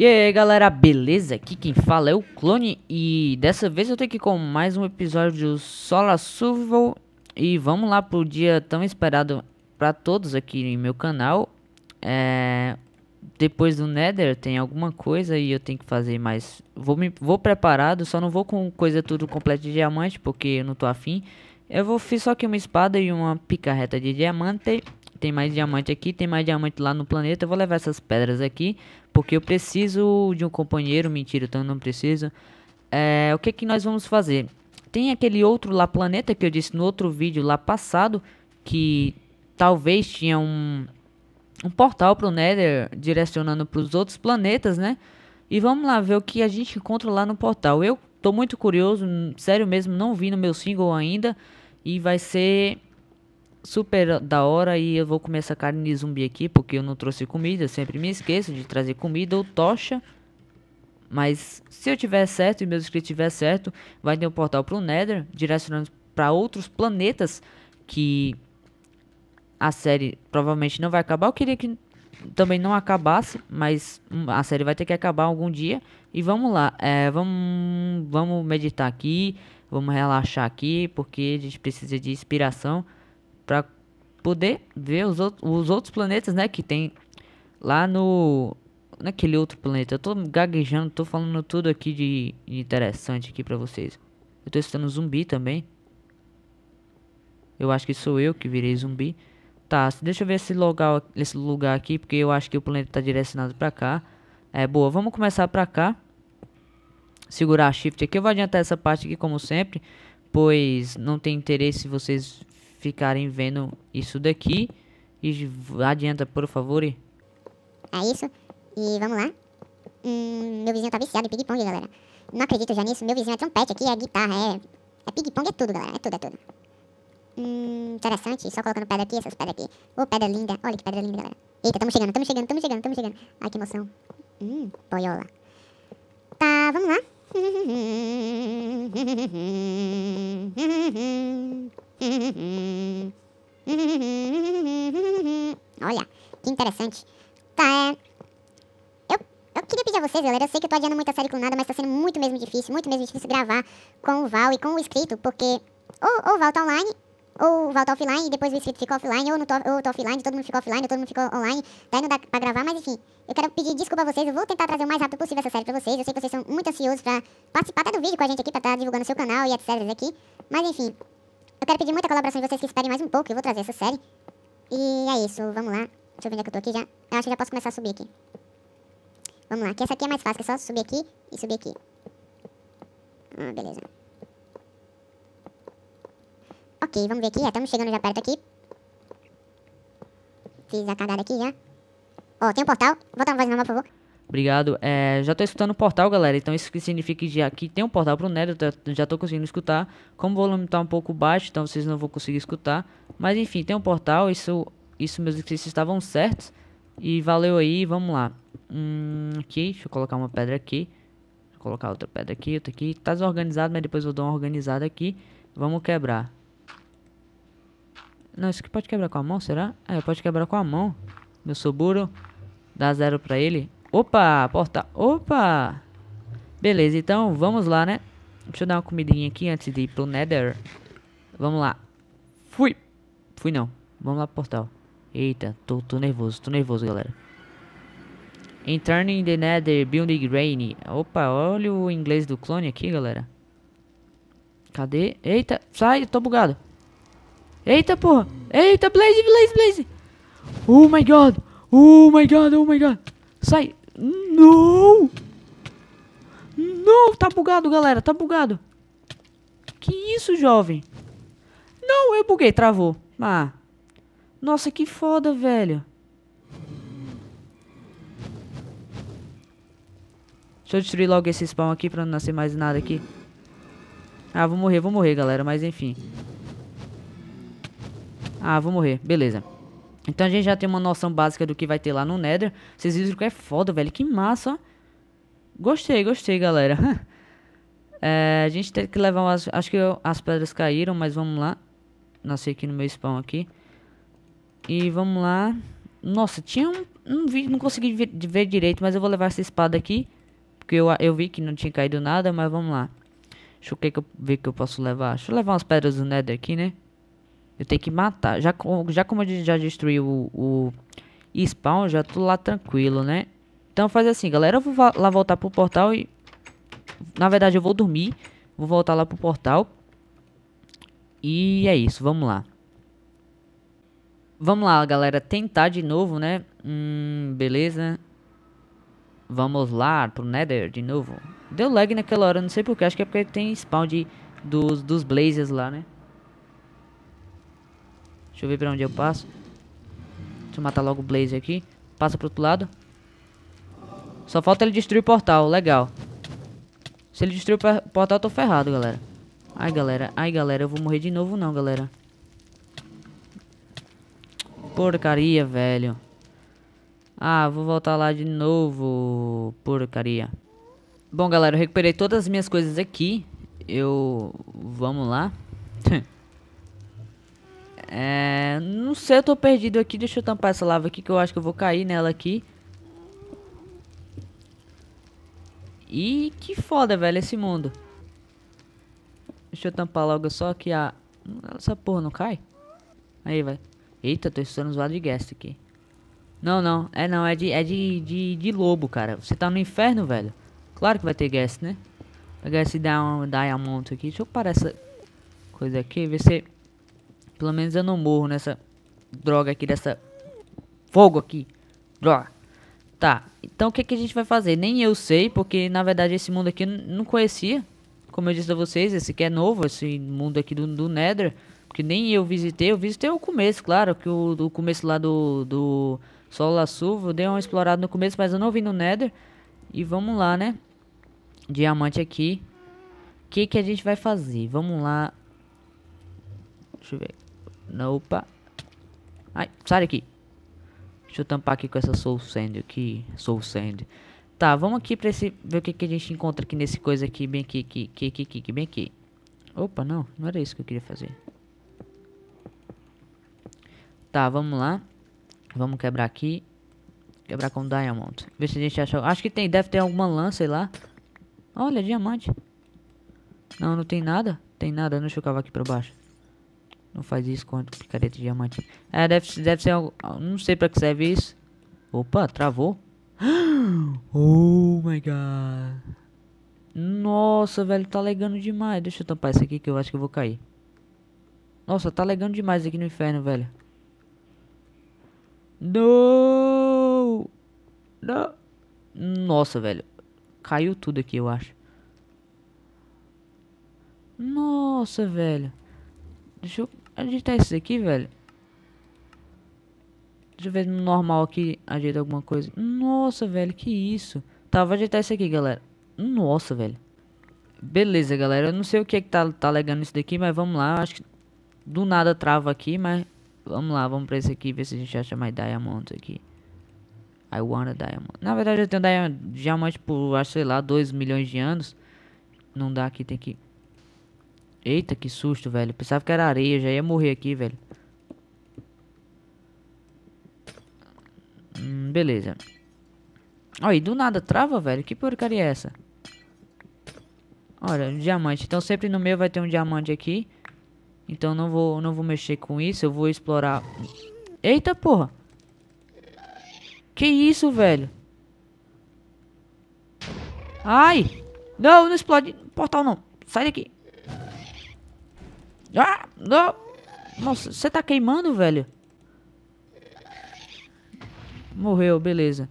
E aí galera, beleza? Aqui quem fala é o Clone e dessa vez eu tô aqui com mais um episódio do Solar Survival E vamos lá pro dia tão esperado pra todos aqui em meu canal é... Depois do Nether tem alguma coisa e eu tenho que fazer mais vou, me... vou preparado, só não vou com coisa tudo completa de diamante porque eu não tô afim Eu vou fiz só aqui uma espada e uma reta de diamante tem mais diamante aqui, tem mais diamante lá no planeta. Eu vou levar essas pedras aqui porque eu preciso de um companheiro, mentira, então não preciso É, o que, é que nós vamos fazer? Tem aquele outro lá planeta que eu disse no outro vídeo lá passado, que talvez tinha um, um portal pro Nether direcionando para os outros planetas, né? E vamos lá ver o que a gente encontra lá no portal. Eu tô muito curioso, sério mesmo, não vi no meu single ainda. E vai ser super da hora e eu vou comer essa carne de zumbi aqui porque eu não trouxe comida, eu sempre me esqueço de trazer comida ou tocha. Mas se eu tiver certo e meus inscritos tiver certo, vai ter um portal para o Nether, direcionando para outros planetas que a série provavelmente não vai acabar. Eu queria que também não acabasse, mas a série vai ter que acabar algum dia. E vamos lá, é, vamos, vamos meditar aqui, vamos relaxar aqui, porque a gente precisa de inspiração para poder ver os, outro, os outros planetas, né, que tem lá no naquele outro planeta. Eu tô gaguejando, tô falando tudo aqui de, interessante aqui para vocês. Eu tô estando zumbi também. Eu acho que sou eu que virei zumbi. Tá, deixa eu ver esse lugar, esse lugar aqui, porque eu acho que o planeta tá direcionado pra cá. É, boa, vamos começar pra cá. Segurar a shift aqui. Eu vou adiantar essa parte aqui, como sempre, pois não tem interesse vocês ficarem vendo isso daqui. E adianta, por favor. É isso. E vamos lá. Hum, meu vizinho tá viciado em ping-pong, galera. Não acredito já nisso. Meu vizinho é trompete aqui, é guitarra, é... É ping-pong, é tudo, galera. É tudo, é tudo. Hum, interessante. Só colocando pedra aqui, essas pedras aqui. Ô, oh, pedra linda. Olha que pedra linda, galera. Eita, tamo chegando, tamo chegando, tamo chegando, tamo chegando. Ai, que emoção. Hum, boiola. Tá, vamos lá. Olha, que interessante. Tá, é... Eu, eu queria pedir a vocês, galera, eu sei que eu tô adiando muita série nada, mas tá sendo muito mesmo difícil, muito mesmo difícil gravar com o Val e com o escrito, porque ou, ou o Val tá online, ou o Val tá offline e depois o escrito ficou offline, ou, não tô, ou tô offline, todo mundo ficou offline, todo mundo ficou online, tá não dá pra gravar, mas enfim, eu quero pedir desculpa a vocês, eu vou tentar trazer o mais rápido possível essa série pra vocês, eu sei que vocês são muito ansiosos pra participar até do vídeo com a gente aqui, pra estar tá divulgando o seu canal e etc aqui, mas enfim, eu quero pedir muita colaboração de vocês que esperem mais um pouco, eu vou trazer essa série. E é isso, vamos lá. Deixa eu ver onde é que eu tô aqui já. Eu acho que já posso começar a subir aqui. Vamos lá, que essa aqui é mais fácil, é só subir aqui e subir aqui. Ah, beleza. Ok, vamos ver aqui, já é, estamos chegando já perto aqui. Fiz a cagada aqui já. Ó, oh, tem um portal. Volta uma voz normal, por favor. Obrigado. É, já estou escutando o portal, galera. Então isso que significa que aqui tem um portal para o tá? Já estou conseguindo escutar. Como o volume está um pouco baixo, então vocês não vão conseguir escutar. Mas enfim, tem um portal. Isso, isso meus exercícios estavam certos. E valeu aí. Vamos lá. Hum, aqui, deixa eu colocar uma pedra aqui. Vou colocar outra pedra aqui, outra aqui. Tá desorganizado, mas depois eu dou uma organizada aqui. Vamos quebrar. Não, isso aqui pode quebrar com a mão, será? É, pode quebrar com a mão. Meu soburo. Dá zero pra ele. Opa, porta. Opa! Beleza, então vamos lá, né? Deixa eu dar uma comidinha aqui antes de ir pro Nether. Vamos lá. Fui! Fui não. Vamos lá pro portal. Eita, tô, tô nervoso, tô nervoso, galera. Entering the Nether Building Rain. Opa, olha o inglês do clone aqui, galera. Cadê? Eita, sai, tô bugado. Eita, porra. Eita, Blaze, Blaze, Blaze. Oh my god. Oh my god, oh my god. Sai. Não! Não, tá bugado, galera, tá bugado. Que isso, jovem? Não, eu buguei, travou. Ah. Nossa, que foda, velho. Deixa eu destruir logo esse spawn aqui pra não nascer mais nada aqui. Ah, vou morrer, vou morrer, galera, mas enfim. Ah, vou morrer, beleza. Então a gente já tem uma noção básica do que vai ter lá no Nether. Vocês viram que é foda, velho. Que massa. Gostei, gostei, galera. é, a gente tem que levar umas... Acho que eu, as pedras caíram, mas vamos lá. Nasci aqui no meu spawn aqui. E vamos lá. Nossa, tinha um, um vídeo, não consegui ver, ver, direito, mas eu vou levar essa espada aqui. Porque eu, eu vi que não tinha caído nada, mas vamos lá. Deixa eu ver que eu, que eu posso levar. Deixa eu levar umas pedras do Nether aqui, né? Eu tenho que matar. Já, já como gente já destruiu o, o spawn, já tô lá tranquilo, né? Então faz assim, galera. Eu vou lá voltar pro portal e... Na verdade, eu vou dormir. Vou voltar lá pro portal. E é isso, vamos lá. Vamos lá, galera. Tentar de novo, né? Hum, beleza. Vamos lá pro Nether de novo. Deu lag naquela hora, não sei porquê. Acho que é porque tem spawn de, dos, dos Blazers lá, né? Deixa eu ver pra onde eu passo. Deixa eu matar logo o Blaze aqui. Passa pro outro lado. Só falta ele destruir o portal. Legal. Se ele destruir o portal, eu tô ferrado, galera. Ai, galera. Ai, galera. Eu vou morrer de novo não, galera. Porcaria, velho. Ah, vou voltar lá de novo. Porcaria. Bom, galera, eu recuperei todas as minhas coisas aqui. Eu... Vamos lá. É, não sei, eu tô perdido aqui. Deixa eu tampar essa lava aqui que eu acho que eu vou cair nela aqui. E que foda, velho, esse mundo. Deixa eu tampar logo só que a... Essa porra não cai? Aí, vai. Eita, tô estando zoado de guest aqui. Não, não. É não, é de, é de, de, de lobo, cara. Você tá no inferno, velho. Claro que vai ter guest, né? Pegar esse down, diamond aqui. Deixa eu parar essa coisa aqui. Ver se... Pelo menos eu não morro nessa droga aqui, dessa fogo aqui. Droga. Tá, então o que, que a gente vai fazer? Nem eu sei, porque na verdade esse mundo aqui eu não conhecia. Como eu disse a vocês, esse aqui é novo, esse mundo aqui do, do Nether. Porque nem eu visitei, eu visitei o começo, claro. Que o, o começo lá do, do Sol Laçuvo, eu dei uma explorada no começo, mas eu não vim no Nether. E vamos lá, né? Diamante aqui. O que, que a gente vai fazer? Vamos lá. Deixa eu ver. Não, opa. Ai, sai daqui. Deixa eu tampar aqui com essa Soul Sand aqui. Soul Sand. Tá, vamos aqui pra esse... Ver o que, que a gente encontra aqui nesse coisa aqui. Bem aqui, aqui, aqui, aqui, aqui, bem aqui. Opa, não. Não era isso que eu queria fazer. Tá, vamos lá. Vamos quebrar aqui. Quebrar com Diamond. Ver se a gente acha... Acho que tem... Deve ter alguma lança, sei lá. Olha, diamante. Não, não tem nada. Tem nada. Deixa eu cavar aqui pra baixo. Não faz isso com picareta de diamante. É, deve, deve ser algo... Não sei pra que serve isso. Opa, travou. Oh my god. Nossa, velho, tá legando demais. Deixa eu tampar isso aqui que eu acho que eu vou cair. Nossa, tá legando demais aqui no inferno, velho. Não! Não! Nossa, velho. Caiu tudo aqui, eu acho. Nossa, velho. Deixa eu Ajeitar isso aqui, velho. Deixa eu ver no normal aqui, ajeita alguma coisa. Nossa, velho, que isso. Tá, vou ajeitar isso aqui, galera. Nossa, velho. Beleza, galera. Eu não sei o que é que tá, tá legando isso daqui, mas vamos lá. Acho que do nada trava aqui, mas... Vamos lá, vamos pra esse aqui, ver se a gente acha mais diamonds aqui. I want a diamond. Na verdade, eu tenho diamante por, acho, sei lá, 2 milhões de anos. Não dá aqui, tem que... Eita, que susto, velho. Pensava que era areia, já ia morrer aqui, velho. Hum, beleza. Olha, e do nada trava, velho. Que porcaria é essa? Olha, um diamante. Então sempre no meio vai ter um diamante aqui. Então não vou, não vou mexer com isso. Eu vou explorar... Eita, porra. Que isso, velho? Ai! Não, não explode portal não. Sai daqui. Ah, não. Nossa, você tá queimando, velho? Morreu, beleza.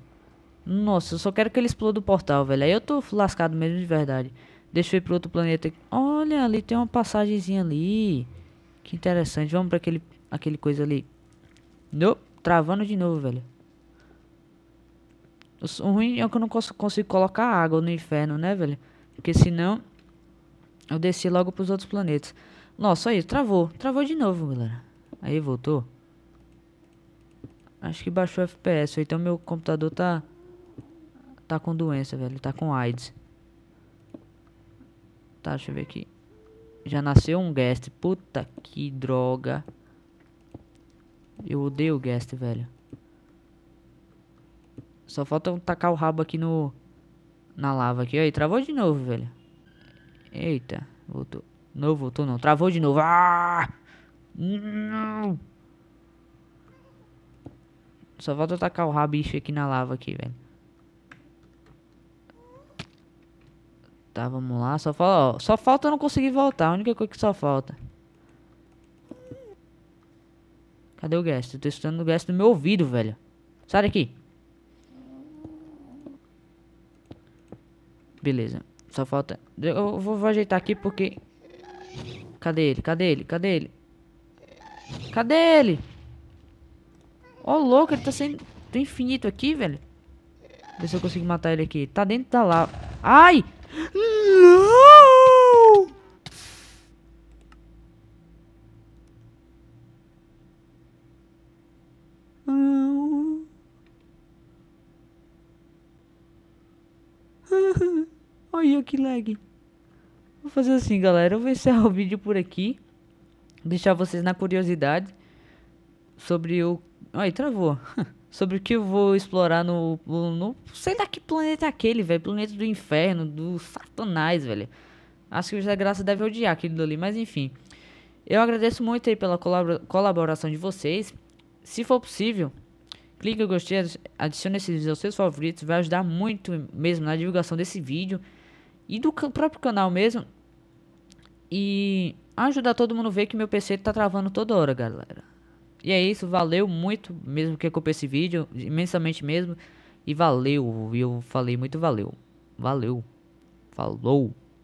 Nossa, eu só quero que ele exploda o portal, velho. Aí eu tô lascado mesmo de verdade. Deixa eu ir pro outro planeta. Olha, ali tem uma passagemzinha ali. Que interessante. Vamos pra aquele, aquele coisa ali. Nope, travando de novo, velho. O ruim é que eu não cons consigo colocar água no inferno, né, velho? Porque senão eu desci logo pros outros planetas. Nossa, aí, travou. Travou de novo, galera. Aí, voltou. Acho que baixou o FPS. Então meu computador tá... Tá com doença, velho. Tá com AIDS. Tá, deixa eu ver aqui. Já nasceu um guest. Puta que droga. Eu odeio o guest, velho. Só falta eu tacar o rabo aqui no... Na lava aqui. Aí, travou de novo, velho. Eita, voltou. Não voltou não. Travou de novo. Ah! Não. Só volta atacar o rabicho aqui na lava aqui, velho. Tá, vamos lá. Só, falta, ó, só falta eu não conseguir voltar. A única coisa que só falta. Cadê o guest? Eu tô escutando o guest no meu ouvido, velho. Sai daqui. Beleza. Só falta... Eu vou, vou ajeitar aqui porque Cadê ele? Cadê ele? Cadê ele? Cadê ele? Ó, oh, louco, ele tá sendo do tá infinito aqui, velho. Vê se eu consigo matar ele aqui. Tá dentro da lava. Ai! Não! Não. Olha que lag. Vou fazer assim, galera. Eu vou encerrar o vídeo por aqui. Deixar vocês na curiosidade sobre o... Ai, travou. sobre o que eu vou explorar no... no... Sei lá que planeta é aquele, velho. Planeta do inferno, do satanás, velho. Acho que o José Graça deve odiar aquilo ali, mas enfim. Eu agradeço muito aí pela colaboração de vocês. Se for possível, clique em gostei, adicione esses vídeos aos seus favoritos, vai ajudar muito mesmo na divulgação desse vídeo e do próprio canal mesmo. E ajudar todo mundo a ver que meu PC tá travando toda hora, galera. E é isso, valeu muito mesmo que eu comprei esse vídeo, imensamente mesmo. E valeu, eu falei muito valeu. Valeu. Falou.